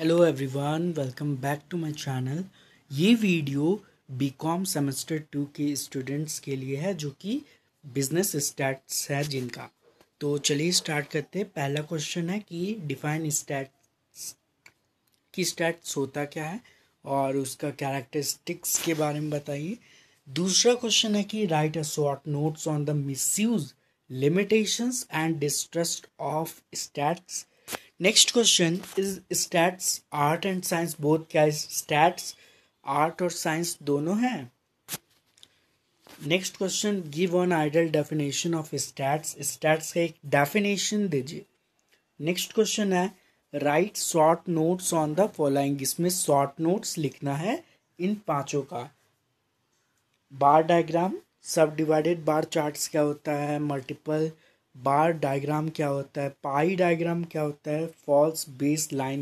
hello everyone welcome back to my channel ये video B Com semester two के students के लिए है जो कि बिजनेस स्टैट्स है जिनका तो चलिए स्टार्ट करते हैं पहला क्वेश्चन है कि डिफाइन स्टैट्स की स्टैट्स होता क्या है और उसका कैरेक्टरिस्टिक्स के बारे में बताइए दूसरा क्वेश्चन है कि write a short notes on the misuse limitations and distrust of stats next question is stats art and science both क्या स्टैट्स आर्ट और साइंस दोनों हैं next question give on ideal definition of stats stats का एक definition दीजिए next question है write short notes on the following इसमें short notes लिखना है इन पांचों का bar diagram subdivided bar charts क्या होता है मल्टीपल बार डायग्राम क्या होता है पाई डायग्राम क्या होता है फॉल्स बेस लाइन